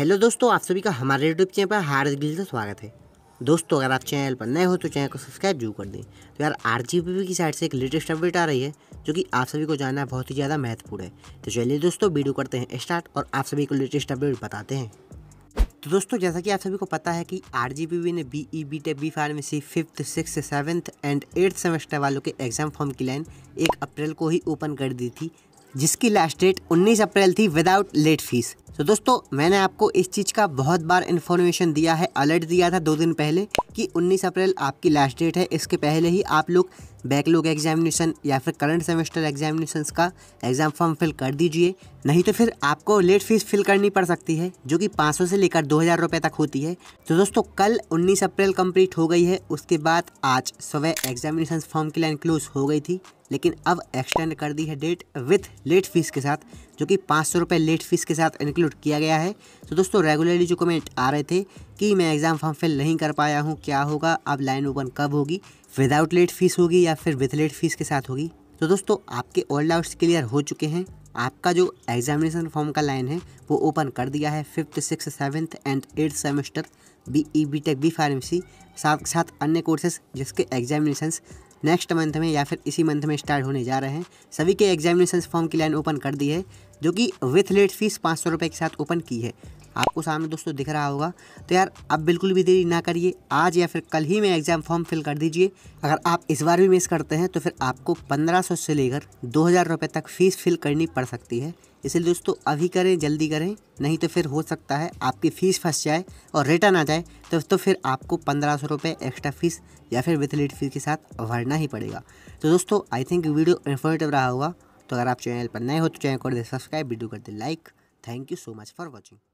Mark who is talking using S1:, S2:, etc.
S1: hello दोस्तों आप सभी का हमारे यूट्यूब चैनल पर हार्दिक दिल से स्वागत है दोस्तों अगर आप चैनल पर नए हो तो चैनल को सब्सक्राइब जरूर कर दें तो यार आर की साइड से एक लेटेस्ट अपडेट आ रही है जो कि आप सभी को जानना बहुत ही ज़्यादा महत्वपूर्ण है तो चलिए दोस्तों वीडियो करते हैं स्टार्ट और आप सभी को लेटेस्ट अपडेट बताते हैं तो दोस्तों जैसा कि आप सभी को पता है कि आर ने B E B tech B pharmacy fifth six seventh and eighth semester वालों के एग्जाम फॉर्म की लाइन एक अप्रैल को ही ओपन कर दी थी जिसकी लास्ट डेट 19 अप्रैल थी विदाउट लेट फीस तो दोस्तों मैंने आपको इस चीज़ का बहुत बार इन्फॉर्मेशन दिया है अलर्ट दिया था दो दिन पहले कि 19 अप्रैल आपकी लास्ट डेट है इसके पहले ही आप लोग बैकलॉग एग्जामिनेशन या फिर करंट सेमेस्टर एग्जामिनेशन का एग्ज़ाम फॉर्म फिल कर दीजिए नहीं तो फिर आपको लेट फीस फिल करनी पड़ सकती है जो कि 500 से लेकर दो हज़ार रुपये तक होती है तो दोस्तों कल 19 अप्रैल कंप्लीट हो गई है उसके बाद आज सुबह एग्जामिनेशन फॉर्म की लाइन क्लोज हो गई थी लेकिन अब एक्सटेंड कर दी है डेट विथ लेट फीस के साथ जो कि पाँच सौ रुपये लेट फीस के साथ इंक्लूड किया गया है तो दोस्तों रेगुलरली जो कमेंट आ रहे थे कि मैं एग्ज़ाम फॉर्म फिल नहीं कर पाया हूँ क्या होगा अब लाइन ओपन कब होगी विदाउट लेट फीस होगी या फिर विथ लेट फीस के साथ होगी तो दोस्तों आपके ऑल डाउट्स क्लियर हो चुके हैं आपका जो एग्जामिनेशन फॉर्म का लाइन है वो ओपन कर दिया है fifth six seventh and eighth semester B E B tech B pharmacy साथ साथ अन्य कोर्सेज जिसके एग्जामिनेशंस नेक्स्ट मंथ में या फिर इसी मंथ में स्टार्ट होने जा रहे हैं सभी के एग्जामिनेशन फॉर्म की लाइन ओपन कर दी है जो कि विथ लेट फीस पाँच सौ रुपये के साथ ओपन की है आपको सामने दोस्तों दिख रहा होगा तो यार आप बिल्कुल भी देरी ना करिए आज या फिर कल ही में एग्ज़ाम फॉर्म फिल कर दीजिए अगर आप इस बार भी मिस करते हैं तो फिर आपको पंद्रह सौ से लेकर दो हज़ार रुपये तक फ़ीस फिल करनी पड़ सकती है इसलिए दोस्तों अभी करें जल्दी करें नहीं तो फिर हो सकता है आपकी फ़ीस फंस जाए और रिटर्न आ जाए तो, तो फिर आपको पंद्रह सौ रुपये एक्स्ट्रा फ़ीस या फिर विथ लेट फीस के साथ भरना ही पड़ेगा तो दोस्तों आई थिंक वीडियो इन्फॉर्मेटिव रहा होगा तो अगर आप चैनल पर नए हो तो चैनल को सब्सक्राइब वीडियो कर दे like thank you so much for watching